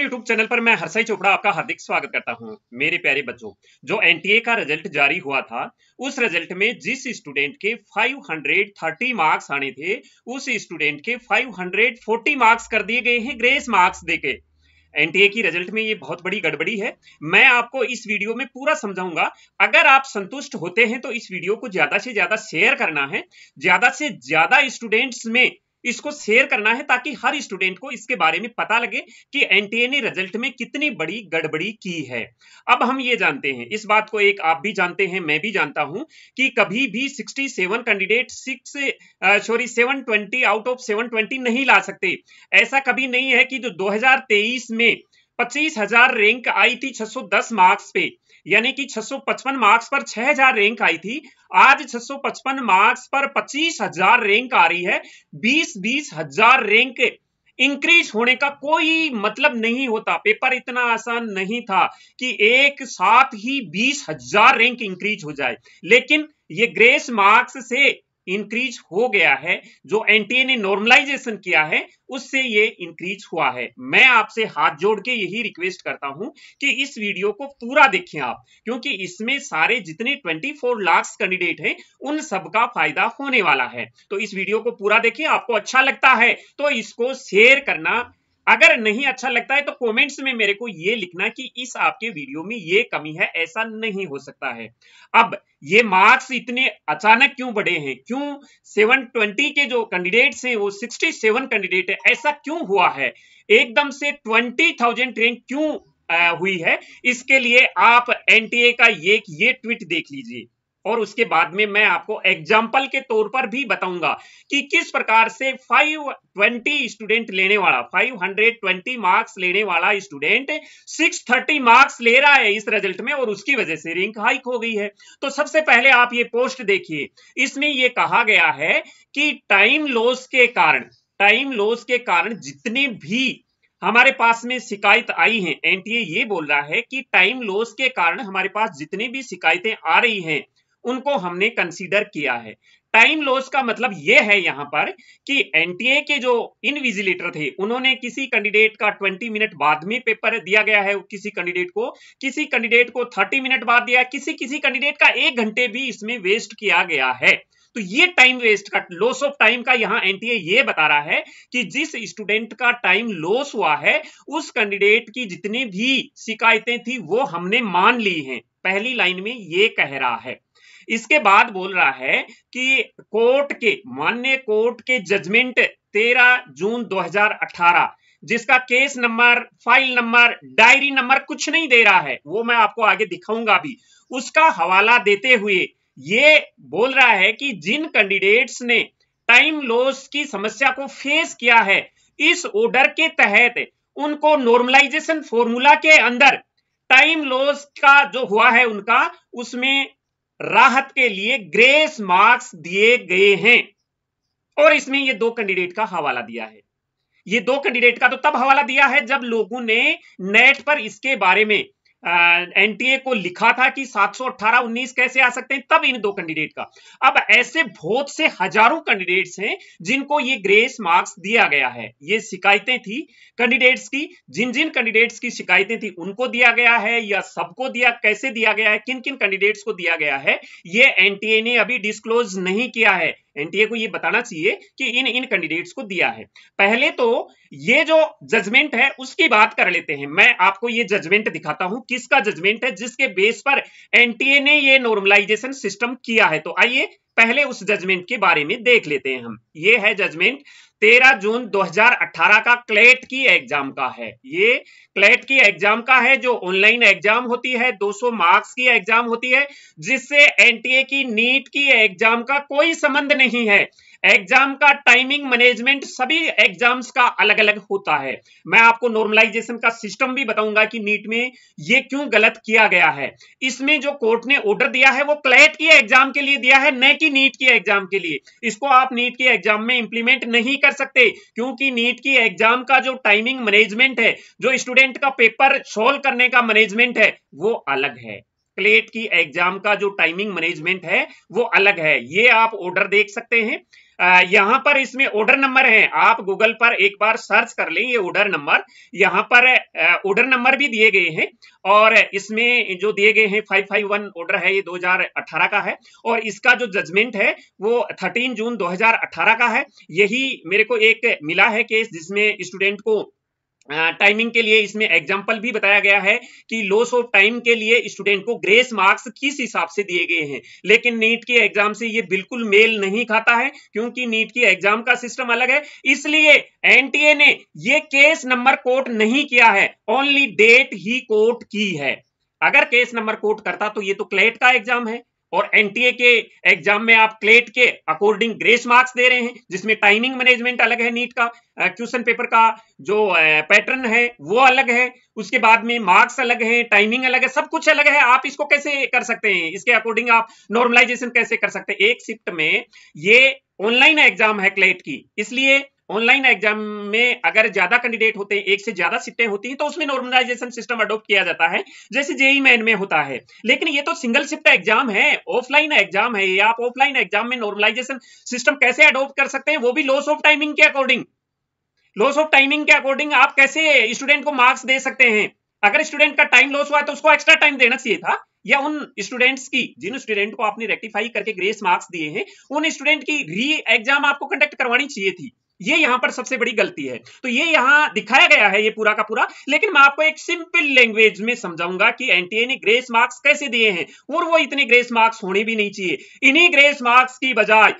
education YouTube channel पर मैं हरसाई चोपड़ा आपका हार्दिक स्वागत करता हूं मेरे प्यारे बच्चों जो एनटीए का रिजल्ट जारी हुआ था उस रिजल्ट में जिस स्टूडेंट के 530 मार्क्स आने थे उस स्टूडेंट के 540 मार्क्स कर दिए गए हैं ग्रेस मार्क्स देके एनटीए की रिजल्ट में ये बहुत बड़ी गड़बड़ी है मैं आपको इस वीडियो में पूरा समझाऊंगा अगर आप संतुष्ट होते हैं तो इस वीडियो को ज्यादा से ज्यादा शेयर करना है ज्यादा से ज्यादा स्टूडेंट्स में इसको शेयर करना है ताकि हर स्टूडेंट को इसके बारे में पता लगे कि एनटीए ने रिजल्ट में कितनी बड़ी गड़बड़ी की है अब हम ये जानते हैं इस बात को एक आप भी जानते हैं मैं भी जानता हूं कि कभी भी 67 candidate six sorry 720 out of 720 नहीं ला सकते ऐसा कभी नहीं है कि जो 2023 में पच्चीस हजार रैंक आई थी 610 मार्क्स पे यानी कि 655 मार्क्स पर 6000 रैंक आई थी आज 655 मार्क्स पर पच्चीस हजार रैंक आ रही है बीस बीस हजार रैंक इंक्रीज होने का कोई मतलब नहीं होता पेपर इतना आसान नहीं था कि एक साथ ही बीस हजार रैंक इंक्रीज हो जाए लेकिन ये ग्रेस मार्क्स से इंक्रीज हो गया है जो एनटीए ने नॉर्मलाइजेशन किया है उससे ये इंक्रीज हुआ है मैं आपसे हाथ जोड़ के यही रिक्वेस्ट करता हूं कि इस वीडियो को पूरा देखें आप क्योंकि इसमें सारे जितने 24 लाख कैंडिडेट हैं उन सबका फायदा होने वाला है तो इस वीडियो को पूरा देखिए आपको अच्छा लगता है तो इसको शेयर करना अगर नहीं अच्छा लगता है तो कमेंट्स में मेरे को ये लिखना कि इस आपके वीडियो में ये कमी है ऐसा नहीं हो सकता है अब ये मार्क्स इतने अचानक क्यों बढ़े हैं क्यों 720 के जो कैंडिडेट्स हैं वो 67 कैंडिडेट है ऐसा क्यों हुआ है एकदम से 20,000 रैंक क्यों आ, हुई है इसके लिए आप एनटीए का ये ये ट्वीट देख लीजिए और उसके बाद में मैं आपको एग्जाम्पल के तौर पर भी बताऊंगा कि किस प्रकार से 520 स्टूडेंट लेने वाला 520 मार्क्स लेने वाला स्टूडेंट 630 मार्क्स ले रहा है इस रिजल्ट में और उसकी वजह से रिंक हाइक हो गई है तो सबसे पहले आप ये पोस्ट देखिए इसमें यह कहा गया है कि टाइम लॉस के कारण टाइम लॉस के कारण जितने भी हमारे पास में शिकायत आई है एनटीए ये बोल रहा है कि टाइम लॉस के कारण हमारे पास जितने भी शिकायतें आ रही हैं उनको हमने कंसीडर किया है टाइम लॉस का मतलब यह है यहां पर कि एनटीए के जो इनविजिलेटर थे उन्होंने किसी कैंडिडेट का 20 मिनट बाद में पेपर दिया गया है किसी कैंडिडेट को किसी कैंडिडेट को 30 मिनट बाद दिया किसी किसी कैंडिडेट का एक घंटे भी इसमें वेस्ट किया गया है तो ये टाइम वेस्ट का लॉस ऑफ टाइम का यहां एनटीए ये बता रहा है कि जिस स्टूडेंट का टाइम लॉस हुआ है उस कैंडिडेट की जितनी भी शिकायतें थी वो हमने मान ली हैं पहली लाइन में ये कह रहा है इसके बाद बोल रहा है कि कोर्ट के मान्य कोर्ट के जजमेंट 13 जून 2018 जिसका case number file number diary number कुछ नहीं दे रहा है वो मैं आपको आगे दिखाऊंगा भी उसका हवाला देते हुए ये बोल रहा है कि जिन कैंडिडेट्स ने टाइम लॉस की समस्या को फेस किया है इस ऑर्डर के तहत उनको नॉर्मलाइजेशन फॉर्मूला के अंदर टाइम लॉस का जो हुआ है उनका उसमें राहत के लिए ग्रेस मार्क्स दिए गए हैं और इसमें ये दो कैंडिडेट का हवाला दिया है ये दो कैंडिडेट का तो तब हवाला दिया है जब लोगों ने नेट पर इसके बारे में एनटीए को लिखा था कि 718 19 कैसे आ सकते हैं तब इन दो कैंडिडेट का अब ऐसे बहुत से हजारों कैंडिडेट्स हैं जिनको ये ग्रेस मार्क्स दिया गया है ये शिकायतें थी कैंडिडेट्स की जिन जिन कैंडिडेट्स की शिकायतें थी उनको दिया गया है या सबको दिया कैसे दिया गया है किन किन कैंडिडेट्स को दिया गया है ये एनटीए ने अभी डिस्क्लोज नहीं किया है एनटीए को ये बताना चाहिए कि इन इन कैंडिडेट्स को दिया है पहले तो ये जो जजमेंट है उसकी बात कर लेते हैं मैं आपको ये जजमेंट दिखाता हूं किसका जजमेंट है जिसके बेस पर एनटीए ने ये नॉर्मलाइजेशन सिस्टम किया है तो आइए पहले उस जजमेंट के बारे में देख लेते हैं हम ये है जजमेंट 13 जून 2018 का क्लेट की एग्जाम का है ये क्लेट की एग्जाम का है जो ऑनलाइन एग्जाम होती है 200 मार्क्स की एग्जाम होती है जिससे एनटीए की नीट की एग्जाम का कोई संबंध नहीं है एग्जाम का टाइमिंग मैनेजमेंट सभी एग्जाम्स का अलग अलग होता है मैं आपको नॉर्मलाइजेशन का सिस्टम भी बताऊंगा कि नीट में ये क्यों गलत किया गया है इसमें जो कोर्ट ने ऑर्डर दिया है वो क्लैट के एग्जाम के लिए दिया है न कि नीट के एग्जाम के लिए इसको आप नीट के एग्जाम में इंप्लीमेंट नहीं कर सकते क्योंकि नीट की एग्जाम का जो टाइमिंग मैनेजमेंट है जो स्टूडेंट का पेपर सोल्व करने का मैनेजमेंट है वो अलग है क्लेट की एग्जाम का जो टाइमिंग मैनेजमेंट है वो अलग है ये आप ऑर्डर देख सकते हैं यहाँ पर इसमें ऑर्डर नंबर है आप गूगल पर एक बार सर्च कर लें ये ऑर्डर नंबर यहाँ पर ऑर्डर नंबर भी दिए गए हैं और इसमें जो दिए गए हैं 551 ऑर्डर है ये 2018 का है और इसका जो जजमेंट है वो 13 जून 2018 का है यही मेरे को एक मिला है केस जिसमें स्टूडेंट को टाइमिंग हाँ, के लिए इसमें एग्जाम्पल भी बताया गया है कि लॉस ऑफ टाइम के लिए स्टूडेंट को ग्रेस मार्क्स किस हिसाब से दिए गए हैं लेकिन नीट के एग्जाम से ये बिल्कुल मेल नहीं खाता है क्योंकि नीट की एग्जाम का सिस्टम अलग है इसलिए एनटीए ने ये केस नंबर कोट नहीं किया है ओनली डेट ही कोट की है अगर केस नंबर कोट करता तो ये तो क्लेट का एग्जाम है और एनटीए के एग्जाम में आप क्लेट के अकॉर्डिंग ग्रेस मार्क्स दे रहे हैं जिसमें टाइमिंग मैनेजमेंट अलग है नीट का क्वेश्चन पेपर का जो पैटर्न है वो अलग है उसके बाद में मार्क्स अलग है टाइमिंग अलग है सब कुछ अलग है आप इसको कैसे कर सकते हैं इसके अकॉर्डिंग आप नॉर्मलाइजेशन कैसे कर सकते हैं एक शिफ्ट में ये ऑनलाइन एग्जाम है क्लेट की इसलिए ऑनलाइन एग्जाम में अगर ज्यादा कैंडिडेट होते हैं एक से ज्यादा सीटें होती हैं तो उसमें नॉर्मलाइजेशन सिस्टम अडोप्ट किया जाता है जैसे जेई मैन में होता है लेकिन ये तो सिंगल शिफ्ट एग्जाम है ऑफलाइन एग्जाम है या आप ऑफलाइन एग्जाम में नॉर्मलाइजेशन सिस्टम कैसे अडोप्ट कर सकते हैं वो भी लॉस ऑफ टाइमिंग के अकॉर्डिंग लॉस ऑफ टाइमिंग के अकॉर्डिंग आप कैसे स्टूडेंट को मार्क्स दे सकते हैं अगर स्टूडेंट का टाइम लॉस हुआ तो उसको एक्स्ट्रा टाइम देना चाहिए था या उन स्टूडेंट्स की जिन स्टूडेंट को आपने रेक्टिफाई करके ग्रेस मार्क्स दिए हैं उन स्टूडेंट की री एग्जाम आपको कंडक्ट करवानी चाहिए थी ये यहां पर सबसे बड़ी गलती है तो ये यहां दिखाया गया है ये पूरा का पूरा लेकिन मैं आपको एक सिंपल लैंग्वेज में समझाऊंगा कि एनटीए ने ग्रेस मार्क्स कैसे दिए हैं और वो इतने ग्रेस मार्क्स होने भी नहीं चाहिए इन्हीं ग्रेस मार्क्स की बजाय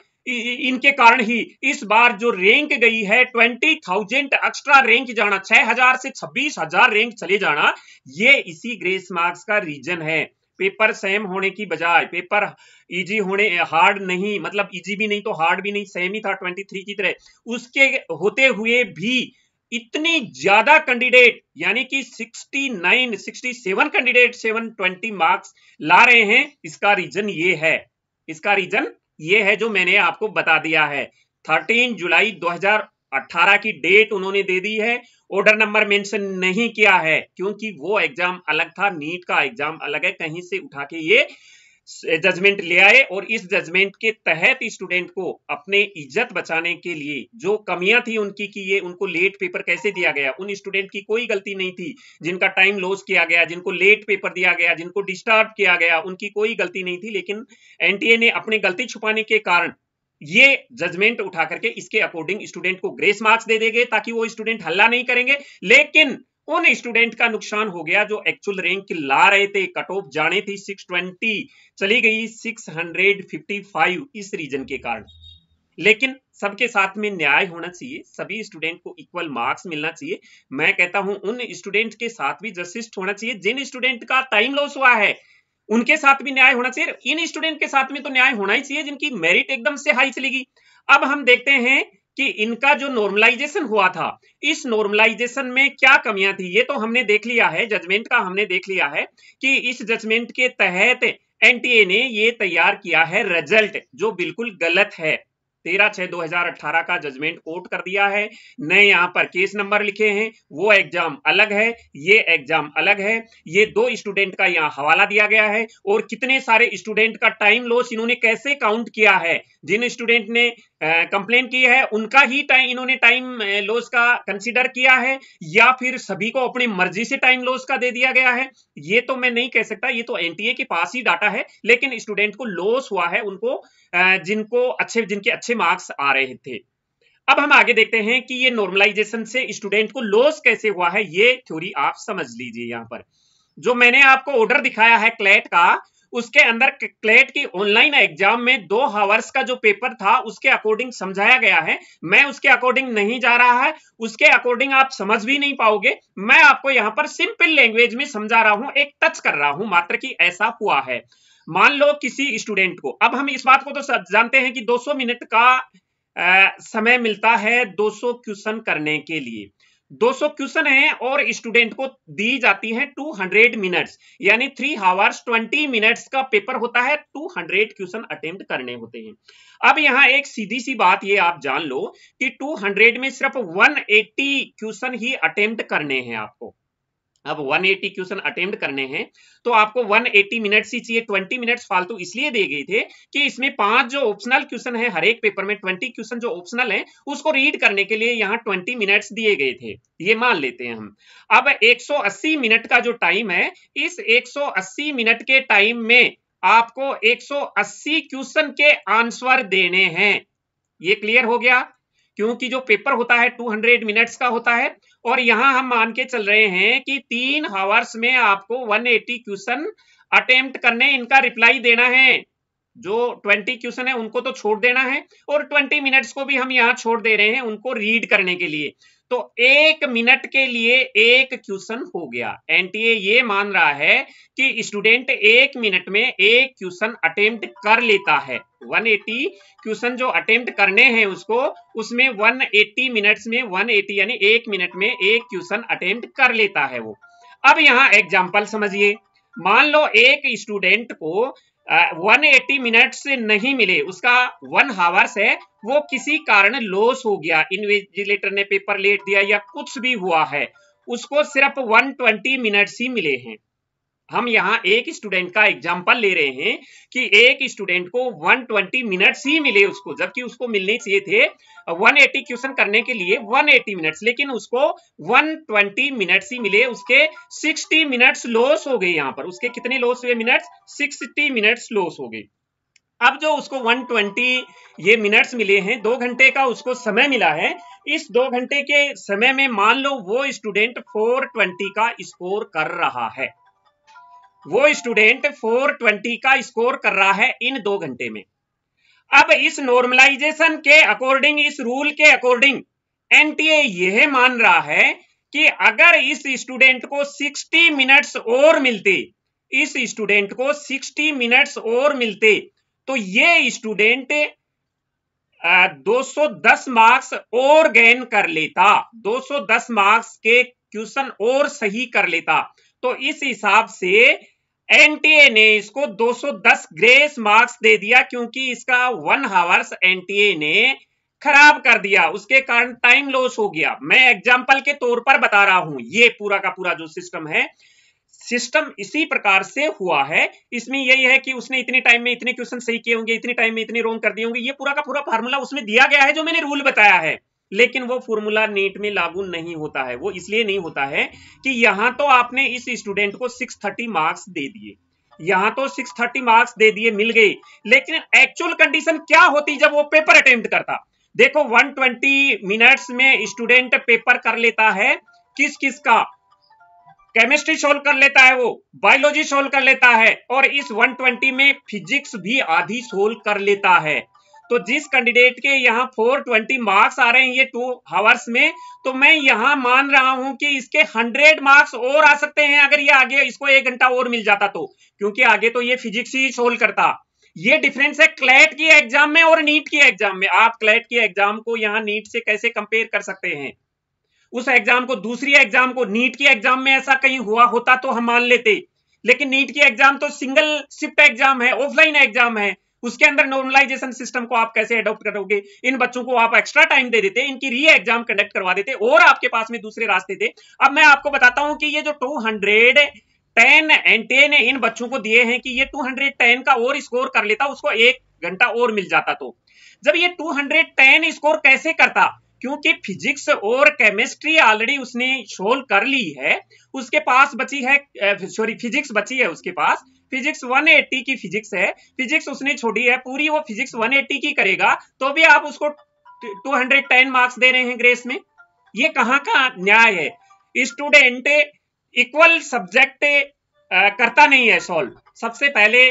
इनके कारण ही इस बार जो रैंक गई है ट्वेंटी थाउजेंड एक्स्ट्रा रैंक जाना छह हजार से छब्बीस हजार रैंक चले जाना ये इसी ग्रेस मार्क्स का रीजन है पेपर सेम होने की बजाय पेपर ईजी e होने हार्ड नहीं मतलब ईजी e भी नहीं तो हार्ड भी नहीं सेम ही था 23 की तरह उसके होते हुए भी इतनी ज्यादा कैंडिडेट यानी कि 69 67 कैंडिडेट 720 मार्क्स ला रहे हैं इसका रीजन ये है इसका रीजन ये है जो मैंने आपको बता दिया है 13 जुलाई 2018 की डेट उन्होंने दे दी है ऑर्डर नंबर मेंशन नहीं किया है क्योंकि वो एग्जाम अलग था नीट का एग्जाम अलग है कहीं से उठा के ये जजमेंट ले आए और इस जजमेंट के तहत स्टूडेंट को अपने इज्जत बचाने के लिए जो कमियां थी उनकी कि ये उनको लेट पेपर कैसे दिया गया उन स्टूडेंट की कोई गलती नहीं थी जिनका टाइम लॉस किया गया जिनको लेट पेपर दिया गया जिनको डिस्टर्ब किया गया उनकी कोई गलती नहीं थी लेकिन एनटीए ने अपनी गलती छुपाने के कारण ये जजमेंट उठा करके इसके अकॉर्डिंग स्टूडेंट को ग्रेस मार्क्स दे देंगे ताकि वो स्टूडेंट हल्ला नहीं करेंगे लेकिन उन स्टूडेंट का नुकसान हो गया जो एक्चुअल रैंक ला रहे थे कट ऑफ जाने थी 620 चली गई 655 इस रीजन के कारण लेकिन सबके साथ में न्याय होना चाहिए सभी स्टूडेंट को इक्वल मार्क्स मिलना चाहिए मैं कहता हूं उन स्टूडेंट के साथ भी जस्टिस्ट होना चाहिए जिन स्टूडेंट का टाइम लॉस हुआ है उनके साथ भी न्याय होना चाहिए इन स्टूडेंट के साथ में तो न्याय होना ही चाहिए जिनकी मेरिट एकदम से हाई चलेगी अब हम देखते हैं कि इनका जो नॉर्मलाइजेशन हुआ था इस नॉर्मलाइजेशन में क्या कमियां थी ये तो हमने देख लिया है जजमेंट का हमने देख लिया है कि इस जजमेंट के तहत एनटीए ने ये तैयार किया है रिजल्ट जो बिल्कुल गलत है तेरह छह 2018 का जजमेंट कोर्ट कर दिया है नए यहां पर केस नंबर लिखे हैं वो एग्जाम अलग है ये एग्जाम अलग है ये दो स्टूडेंट का यहाँ हवाला दिया गया है और कितने सारे स्टूडेंट का टाइम लॉस इन्होंने कैसे काउंट किया है जिन स्टूडेंट ने कंप्लेन की है उनका ही टाइम इन्होंने टाइम लॉस का कंसीडर किया है या फिर सभी को अपनी मर्जी से टाइम लॉस का दे दिया गया है ये तो मैं नहीं कह सकता ये तो एनटीए के पास ही डाटा है लेकिन स्टूडेंट को लॉस हुआ है उनको जिनको अच्छे जिनके अच्छे मार्क्स आ रहे थे अब हम आगे देखते हैं कि ये नॉर्मलाइजेशन से स्टूडेंट को लॉस कैसे हुआ है ये थ्योरी आप समझ लीजिए यहाँ पर जो मैंने आपको ऑर्डर दिखाया है क्लैट का उसके अंदर क्लेट की ऑनलाइन एग्जाम में दो हावर्स का जो पेपर था उसके अकॉर्डिंग समझाया गया है मैं उसके अकॉर्डिंग नहीं जा रहा है उसके अकॉर्डिंग आप समझ भी नहीं पाओगे मैं आपको यहाँ पर सिंपल लैंग्वेज में समझा रहा हूं एक टच कर रहा हूं मात्र की ऐसा हुआ है मान लो किसी स्टूडेंट को अब हम इस बात को तो जानते हैं कि दो मिनट का आ, समय मिलता है दो क्वेश्चन करने के लिए 200 क्वेश्चन है और स्टूडेंट को दी जाती है 200 मिनट्स यानी थ्री हावर्स 20 मिनट्स का पेपर होता है 200 क्वेश्चन अटेम्प्ट करने होते हैं अब यहाँ एक सीधी सी बात ये आप जान लो कि 200 में सिर्फ 180 क्वेश्चन ही अटेम्प्ट करने हैं आपको अब 180 क्वेश्चन अटेम्प्ट करने हैं तो आपको 180 मिनट्स ही चाहिए 20 मिनट्स फालतू इसलिए दे गए थे कि इसमें पांच जो ऑप्शनल क्वेश्चन है हर एक पेपर में 20 क्वेश्चन जो ऑप्शनल है उसको रीड करने के लिए यहाँ 20 मिनट्स दिए गए थे ये मान लेते हैं हम अब 180 मिनट का जो टाइम है इस एक मिनट के टाइम में आपको एक क्वेश्चन के आंसर देने हैं ये क्लियर हो गया क्योंकि जो पेपर होता है 200 मिनट्स का होता है और यहां हम मान के चल रहे हैं कि तीन हावर्स में आपको 180 क्वेश्चन अटेम्प्ट करने इनका रिप्लाई देना है जो 20 क्वेश्चन है उनको तो छोड़ देना है और 20 मिनट्स को भी हम यहाँ छोड़ दे रहे हैं उनको रीड करने के लिए तो एक मिनट के लिए एक क्वेश्चन हो गया एनटीए ये मान रहा है कि स्टूडेंट एक मिनट में एक क्वेश्चन अटेम्प्ट कर लेता है 180 क्वेश्चन जो अटेम्प्ट करने हैं उसको उसमें 180 मिनट्स में 180 यानी एक मिनट में एक क्वेश्चन अटेम्प्ट कर लेता है वो अब यहाँ एग्जाम्पल समझिए मान लो एक स्टूडेंट को वन एट्टी मिनट से नहीं मिले उसका वन हावर्स है वो किसी कारण लॉस हो गया इन्वेजिलेटर ने पेपर लेट दिया या कुछ भी हुआ है उसको सिर्फ 120 मिनट्स ही मिले हैं हम यहाँ एक स्टूडेंट का एग्जाम्पल ले रहे हैं कि एक स्टूडेंट को 120 मिनट्स ही मिले उसको जबकि उसको मिलने चाहिए थे 180 क्वेश्चन करने के लिए 180 मिनट्स लेकिन उसको 120 मिनट्स ही मिले उसके 60 मिनट्स लॉस हो गए यहाँ पर उसके कितने लॉस हुए मिनट्स 60 मिनट्स लॉस हो गए अब जो उसको 120 ये मिनट्स मिले हैं दो घंटे का उसको समय मिला है इस दो घंटे के समय में मान लो वो स्टूडेंट 420 का स्कोर कर रहा है वो स्टूडेंट 420 का स्कोर कर रहा है इन दो घंटे में अब इस नॉर्मलाइजेशन के अकॉर्डिंग इस रूल के अकॉर्डिंग एनटीए यह मान रहा है कि अगर इस स्टूडेंट को 60 मिनट्स और मिलते इस स्टूडेंट को 60 मिनट्स और मिलते तो ये स्टूडेंट 210 मार्क्स और गेन कर लेता 210 मार्क्स के क्वेश्चन और सही कर लेता तो इस हिसाब से एनटीए ने इसको 210 ग्रेस मार्क्स दे दिया क्योंकि इसका वन हावर्स एनटीए ने खराब कर दिया उसके कारण टाइम लॉस हो गया मैं एग्जाम्पल के तौर पर बता रहा हूं ये पूरा का पूरा जो सिस्टम है सिस्टम इसी प्रकार से हुआ है इसमें यही है कि उसने इतने टाइम में इतने क्वेश्चन सही किए होंगे इतने टाइम में इतने रोंग कर दिए होंगे ये पूरा का पूरा फार्मूला उसमें दिया गया है जो मैंने रूल बताया है लेकिन वो फॉर्मूला नीट में लागू नहीं होता है वो इसलिए नहीं होता है कि यहां तो आपने इस स्टूडेंट को 630 मार्क्स दे दिए यहां तो 630 मार्क्स दे दिए मिल गए लेकिन एक्चुअल कंडीशन क्या होती जब वो पेपर अटेम्प्ट करता देखो 120 मिनट्स में स्टूडेंट पेपर कर लेता है किस किस का केमिस्ट्री सोल्व कर लेता है वो बायोलॉजी सोल्व कर लेता है और इस 120 में फिजिक्स भी आधी सोल्व कर लेता है तो जिस कैंडिडेट के यहाँ फोर ट्वेंटी मार्क्स आ रहे हैं ये टू हावर्स में तो मैं यहाँ मान रहा हूं कि इसके हंड्रेड मार्क्स और आ सकते हैं अगर ये आगे इसको एक घंटा और मिल जाता तो क्योंकि आगे तो ये फिजिक्स ही सोल्व करता ये डिफरेंस है क्लैट की एग्जाम में और नीट की एग्जाम में आप क्लैट की एग्जाम को यहाँ नीट से कैसे कंपेयर कर सकते हैं उस एग्जाम को दूसरी एग्जाम को नीट की एग्जाम में ऐसा कहीं हुआ होता तो हम मान लेते लेकिन नीट की एग्जाम तो सिंगल शिफ्ट एग्जाम है ऑफलाइन एग्जाम है उसके अंदर नॉर्मलाइजेशन सिस्टम को आप कैसे अडोप्ट करोगे इन बच्चों को आप एक्स्ट्रा टाइम दे देते इनकी री एग्जाम कंडक्ट करवा देते और आपके पास में दूसरे रास्ते थे अब मैं आपको बताता हूं कि ये जो two hundred ten and ten इन बच्चों को दिए हैं कि ये टू हंड्रेड टेन का और स्कोर कर लेता उसको एक घंटा और मिल जाता तो जब ये टू हंड्रेड टेन स्कोर कैसे करता क्योंकि फिजिक्स और केमिस्ट्री ऑलरेडी उसने सोल्व कर ली है उसके पास बची है सॉरी फिजिक्स बची है उसके पास फिजिक्स 180 की फिजिक्स है फिजिक्स उसने छोड़ी है पूरी वो फिजिक्स 180 की करेगा तो भी आप उसको 210 मार्क्स दे रहे हैं ग्रेस में ये कहाँ का न्याय है स्टूडेंट इक्वल सब्जेक्ट करता नहीं है सॉल्व सबसे पहले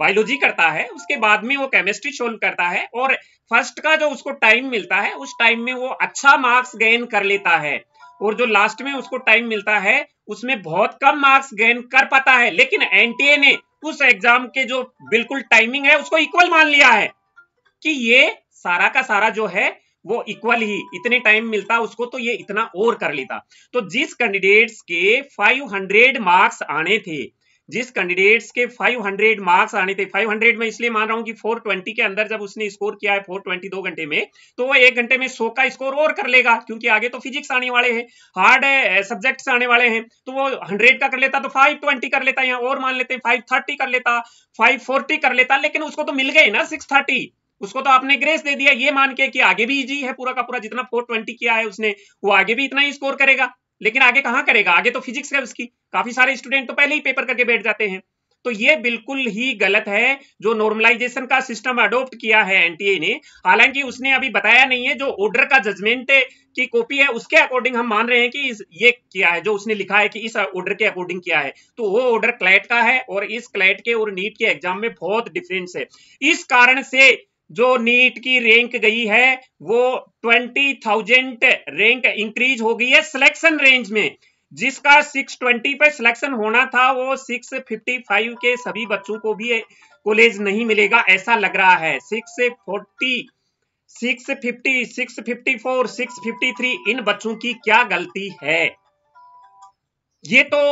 बायोलॉजी करता है उसके बाद में वो केमिस्ट्री सोल्व करता है और फर्स्ट का जो उसको टाइम मिलता है उस टाइम में वो अच्छा मार्क्स गेन कर लेता है और जो लास्ट में उसको टाइम मिलता है उसमें बहुत कम मार्क्स गेन कर पाता है लेकिन एनटीए ने उस एग्जाम के जो बिल्कुल टाइमिंग है उसको इक्वल मान लिया है कि ये सारा का सारा जो है वो इक्वल ही इतने टाइम मिलता उसको तो ये इतना और कर लेता तो जिस कैंडिडेट्स के 500 मार्क्स आने थे जिस कैंडिडेट्स के 500 मार्क्स आने थे 500 में इसलिए मान रहा हूं कि 420 के अंदर जब उसने स्कोर किया है 420 दो घंटे में तो वो एक घंटे में 100 का स्कोर और कर लेगा क्योंकि आगे तो फिजिक्स आने वाले हैं हार्ड सब्जेक्ट्स eh, आने वाले हैं तो वो 100 का कर लेता तो 520 कर लेता या और मान लेते हैं 530 कर लेता फाइव कर लेता लेकिन उसको तो मिल गए ना सिक्स उसको तो आपने ग्रेस दे दिया ये मान के कि आगे भी इजी है पूरा का पूरा जितना 420 किया है उसने वो आगे भी इतना ही स्कोर करेगा लेकिन आगे कहाँ करेगा आगे तो फिजिक्स है उसकी काफी सारे स्टूडेंट तो पहले ही पेपर करके बैठ जाते हैं तो ये बिल्कुल ही गलत है जो नॉर्मलाइजेशन का सिस्टम अडोप्ट किया है एनटीए ने हालांकि उसने अभी बताया नहीं है जो ऑर्डर का जजमेंट की कॉपी है उसके अकॉर्डिंग हम मान रहे हैं कि इस ये किया है जो उसने लिखा है कि इस ऑर्डर के अकॉर्डिंग किया है तो वो ऑर्डर क्लैट का है और इस क्लैट के और नीट के एग्जाम में बहुत डिफरेंस है इस कारण से जो नीट की रैंक गई है वो ट्वेंटी थाउजेंड रैंक इंक्रीज हो गई है सिलेक्शन रेंज में जिसका 620 पे सिलेक्शन होना था वो 655 के सभी बच्चों को भी कॉलेज नहीं मिलेगा ऐसा लग रहा है 640 650 654 653 इन बच्चों की क्या गलती है ये तो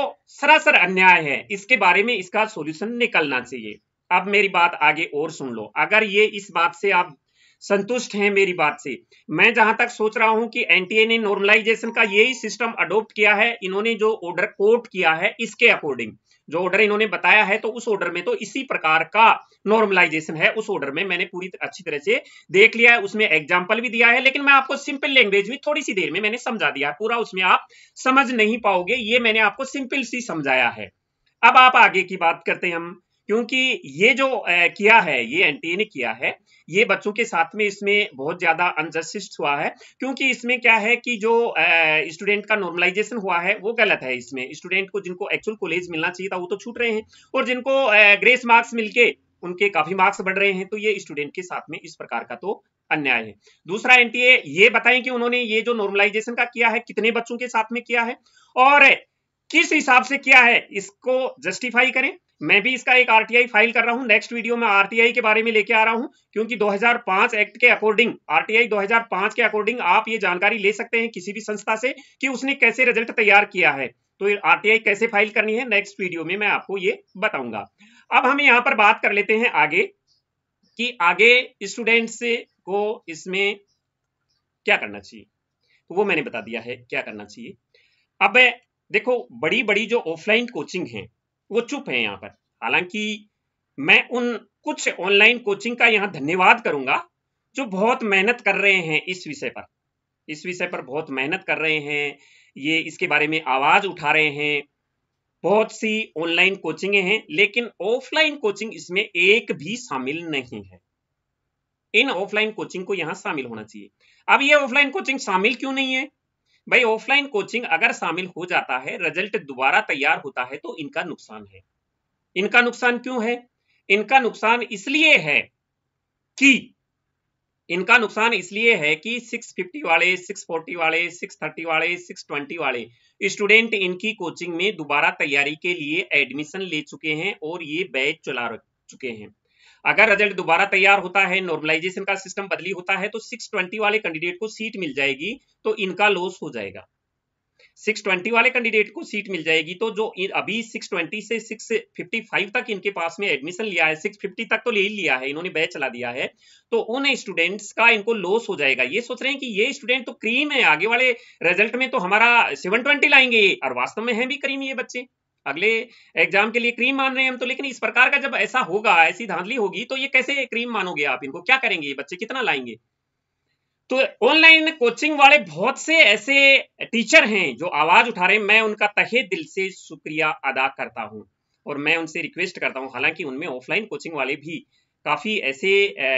सरासर अन्याय है इसके बारे में इसका सॉल्यूशन निकलना चाहिए अब मेरी बात आगे और सुन लो अगर ये इस बात से आप संतुष्ट हैं मेरी बात से मैं जहां तक सोच रहा हूं कि एनटीए ने नॉर्मलाइजेशन का यही सिस्टम अडोप्ट किया है इन्होंने जो ऑर्डर कोट किया है इसके अकॉर्डिंग जो ऑर्डर इन्होंने बताया है तो उस ऑर्डर में तो इसी प्रकार का नॉर्मलाइजेशन है उस ऑर्डर में मैंने पूरी अच्छी तरह से देख लिया है उसमें एग्जाम्पल भी दिया है लेकिन मैं आपको सिंपल लैंग्वेज भी थोड़ी सी देर में मैंने समझा दिया पूरा उसमें आप समझ नहीं पाओगे ये मैंने आपको सिंपल सी समझाया है अब आप आगे की बात करते हैं हम क्योंकि ये जो किया है ये एनटीए ने किया है ये बच्चों के साथ में इसमें बहुत ज्यादा अनजस्टिस्ट हुआ है क्योंकि इसमें क्या है कि जो स्टूडेंट का नॉर्मलाइजेशन हुआ है वो गलत है इसमें स्टूडेंट को जिनको एक्चुअल कॉलेज मिलना चाहिए था वो तो छूट रहे हैं और जिनको ग्रेस मार्क्स मिलके उनके काफी मार्क्स बढ़ रहे हैं तो ये स्टूडेंट के साथ में इस प्रकार का तो अन्याय है दूसरा एनटीए ये बताएं कि उन्होंने ये जो नॉर्मलाइजेशन का किया है कितने बच्चों के साथ में किया है और किस हिसाब से किया है इसको जस्टिफाई करें मैं भी इसका एक आरटीआई फाइल कर रहा हूं नेक्स्ट वीडियो में आरटीआई के बारे में लेके आ रहा हूं क्योंकि 2005 एक्ट के अकॉर्डिंग आरटीआई 2005 के अकॉर्डिंग आप ये जानकारी ले सकते हैं किसी भी संस्था से कि उसने कैसे रिजल्ट तैयार किया है तो आरटीआई कैसे फाइल करनी है नेक्स्ट वीडियो में मैं आपको ये बताऊंगा अब हम यहाँ पर बात कर लेते हैं आगे कि आगे स्टूडेंट्स को इसमें क्या करना चाहिए तो वो मैंने बता दिया है क्या करना चाहिए अब देखो बड़ी बड़ी जो ऑफलाइन कोचिंग है वो चुप है यहाँ पर हालांकि मैं उन कुछ ऑनलाइन कोचिंग का यहाँ धन्यवाद करूंगा जो बहुत मेहनत कर रहे हैं इस विषय पर इस विषय पर बहुत मेहनत कर रहे हैं ये इसके बारे में आवाज उठा रहे हैं बहुत सी ऑनलाइन कोचिंग हैं लेकिन ऑफलाइन कोचिंग इसमें एक भी शामिल नहीं है इन ऑफलाइन कोचिंग को यहां शामिल होना चाहिए अब ये ऑफलाइन कोचिंग शामिल क्यों नहीं है भाई ऑफलाइन कोचिंग अगर शामिल हो जाता है रिजल्ट दोबारा तैयार होता है तो इनका नुकसान है इनका नुकसान क्यों है इनका नुकसान इसलिए है कि इनका नुकसान इसलिए है कि 650 वाले 640 वाले 630 वाले 620 वाले स्टूडेंट इनकी कोचिंग में दोबारा तैयारी के लिए एडमिशन ले चुके हैं और ये बैच चला चुके हैं अगर रिजल्ट दोबारा तैयार होता है नॉर्मलाइजेशन का सिस्टम बदली होता है तो 620 वाले कैंडिडेट को सीट मिल जाएगी तो इनका लॉस हो जाएगा 620 वाले कैंडिडेट को सीट मिल जाएगी तो जो अभी 620 से 655 तक इनके पास में एडमिशन लिया है 650 तक तो ले ही लिया है इन्होंने बैच चला दिया है तो उन स्टूडेंट्स का इनको लॉस हो जाएगा ये सोच रहे हैं कि ये स्टूडेंट तो क्रीम है आगे वाले रिजल्ट में तो हमारा 720 लाएंगे और वास्तव में है भी करीम ये बच्चे अगले एग्जाम के लिए क्रीम मान रहे हैं हम तो लेकिन इस प्रकार का जब ऐसा होगा ऐसी धांधली होगी तो ये कैसे क्रीम मानोगे आप इनको क्या करेंगे ये बच्चे कितना लाएंगे तो ऑनलाइन कोचिंग वाले बहुत से ऐसे टीचर हैं जो आवाज उठा रहे हैं मैं उनका तहे दिल से शुक्रिया अदा करता हूँ और मैं उनसे रिक्वेस्ट करता हूं हालांकि उनमें ऑफलाइन कोचिंग वाले भी काफ़ी ऐसे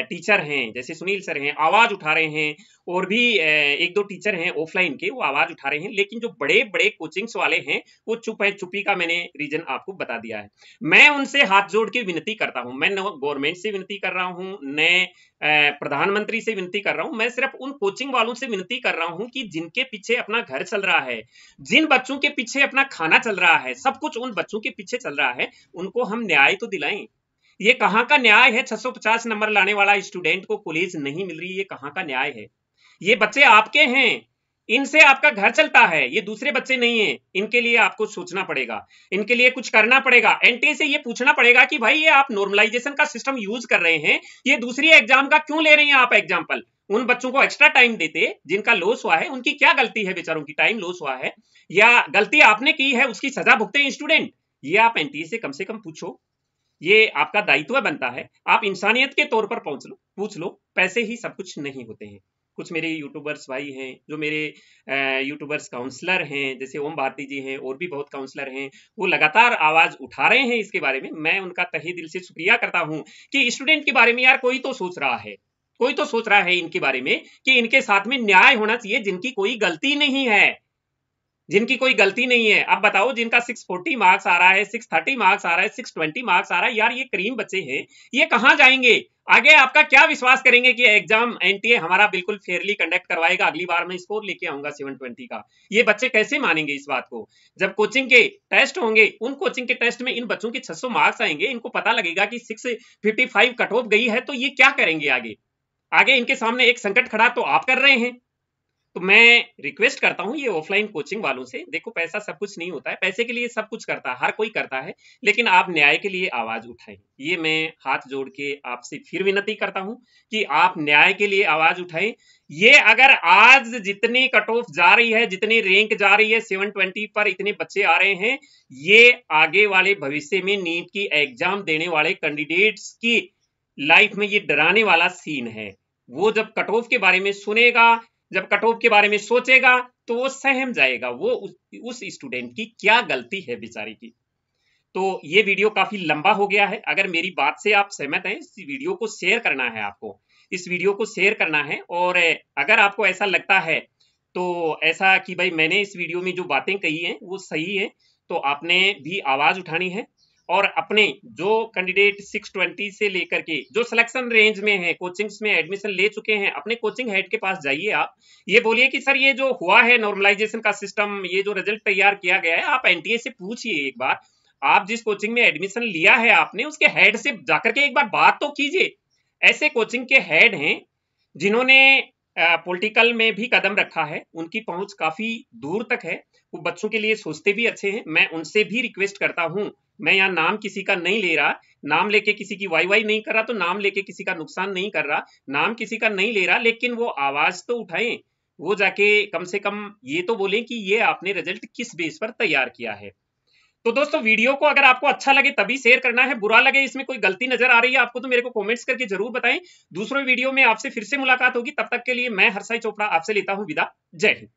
टीचर हैं जैसे सुनील सर हैं आवाज़ उठा रहे हैं और भी एक दो टीचर हैं ऑफलाइन के वो आवाज़ उठा रहे हैं लेकिन जो बड़े बड़े कोचिंग्स वाले हैं वो चुप है चुपी का मैंने रीजन आपको बता दिया है मैं उनसे हाथ जोड़ के विनती करता हूँ मैं गवर्नमेंट से विनती कर रहा हूँ नए प्रधानमंत्री से विनती कर रहा हूँ मैं सिर्फ उन कोचिंग वालों से विनती कर रहा हूँ कि जिनके पीछे अपना घर चल रहा है जिन बच्चों के पीछे अपना खाना चल रहा है सब कुछ उन बच्चों के पीछे चल रहा है उनको हम न्याय तो दिलाएं ये कहाँ का न्याय है 650 नंबर लाने वाला स्टूडेंट को कॉलेज नहीं मिल रही ये कहाँ का न्याय है ये बच्चे आपके हैं इनसे आपका घर चलता है ये दूसरे बच्चे नहीं है इनके लिए आपको सोचना पड़ेगा इनके लिए कुछ करना पड़ेगा एनटीए से ये पूछना पड़ेगा कि भाई ये आप नॉर्मलाइजेशन का सिस्टम यूज कर रहे हैं ये दूसरी एग्जाम का क्यों ले रहे हैं आप एग्जाम्पल उन बच्चों को एक्स्ट्रा टाइम देते जिनका लॉस हुआ है उनकी क्या गलती है बेचारों की टाइम लॉस हुआ है या गलती आपने की है उसकी सजा भुगते हैं स्टूडेंट ये आप एनटीए से कम से कम पूछो ये आपका दायित्व बनता है आप इंसानियत के तौर पर पहुंच लो पूछ लो पैसे ही सब कुछ नहीं होते हैं कुछ मेरे यूट्यूबर्स भाई हैं जो मेरे यूट्यूबर्स काउंसलर हैं जैसे ओम भारती जी हैं और भी बहुत काउंसलर हैं वो लगातार आवाज़ उठा रहे हैं इसके बारे में मैं उनका तहे दिल से शुक्रिया करता हूँ कि स्टूडेंट के बारे में यार कोई तो सोच रहा है कोई तो सोच रहा है इनके बारे में कि इनके साथ में न्याय होना चाहिए जिनकी कोई गलती नहीं है जिनकी कोई गलती नहीं है अब बताओ जिनका 640 मार्क्स आ रहा है 630 मार्क्स आ रहा है 620 मार्क्स आ रहा है यार ये करीम बच्चे हैं ये कहाँ जाएंगे आगे आपका क्या विश्वास करेंगे कि एग्जाम एनटीए हमारा बिल्कुल फेयरली कंडक्ट करवाएगा अगली बार मैं स्कोर लेके आऊंगा 720 का ये बच्चे कैसे मानेंगे इस बात को जब कोचिंग के टेस्ट होंगे उन कोचिंग के टेस्ट में इन बच्चों के 600 मार्क्स आएंगे इनको पता लगेगा कि फिफ्टी कट ऑफ गई है तो ये क्या करेंगे आगे आगे इनके सामने एक संकट खड़ा तो आप कर रहे हैं तो मैं रिक्वेस्ट करता हूँ ये ऑफलाइन कोचिंग वालों से देखो पैसा सब कुछ नहीं होता है पैसे के लिए सब कुछ करता है हर कोई करता है लेकिन आप न्याय के लिए आवाज उठाएं ये मैं हाथ जोड़ के आपसे फिर विनती करता हूँ कि आप न्याय के लिए आवाज उठाएं ये अगर आज जितनी कट ऑफ जा रही है जितनी रैंक जा रही है ट्वेंटी पर इतने बच्चे आ रहे हैं ये आगे वाले भविष्य में नीट की एग्जाम देने वाले कैंडिडेट्स की लाइफ में ये डराने वाला सीन है वो जब कट ऑफ के बारे में सुनेगा जब कट ऑफ के बारे में सोचेगा तो वो सहम जाएगा वो उस स्टूडेंट की क्या गलती है बेचारी की तो ये वीडियो काफी लंबा हो गया है अगर मेरी बात से आप सहमत हैं इस वीडियो को शेयर करना है आपको इस वीडियो को शेयर करना है और अगर आपको ऐसा लगता है तो ऐसा कि भाई मैंने इस वीडियो में जो बातें कही हैं वो सही है तो आपने भी आवाज उठानी है और अपने जो कैंडिडेट 620 से लेकर के जो सिलेक्शन रेंज में है कोचिंग्स में एडमिशन ले चुके हैं अपने कोचिंग हेड के पास जाइए आप ये बोलिए कि सर ये जो हुआ है नॉर्मलाइजेशन का सिस्टम ये जो रिजल्ट तैयार किया गया है आप एनटीए से पूछिए एक बार आप जिस कोचिंग में एडमिशन लिया है आपने उसके हेड से जाकर के एक बार बात तो कीजिए ऐसे कोचिंग के हेड हैं जिन्होंने पॉलिटिकल में भी कदम रखा है उनकी पहुंच काफी दूर तक है वो बच्चों के लिए सोचते भी अच्छे हैं मैं उनसे भी रिक्वेस्ट करता हूं मैं यहाँ नाम किसी का नहीं ले रहा नाम लेके किसी की वाई वाई नहीं कर रहा तो नाम लेके किसी का नुकसान नहीं कर रहा नाम किसी का नहीं ले रहा लेकिन वो आवाज तो उठाएं वो जाके कम से कम ये तो बोले कि ये आपने रिजल्ट किस बेस पर तैयार किया है तो दोस्तों वीडियो को अगर आपको अच्छा लगे तभी शेयर करना है बुरा लगे इसमें कोई गलती नजर आ रही है आपको तो मेरे को कमेंट्स करके जरूर बताएं दूसरे वीडियो में आपसे फिर से मुलाकात होगी तब तक के लिए मैं हरसाई चोपड़ा आपसे लेता हूं विदा जय हिंद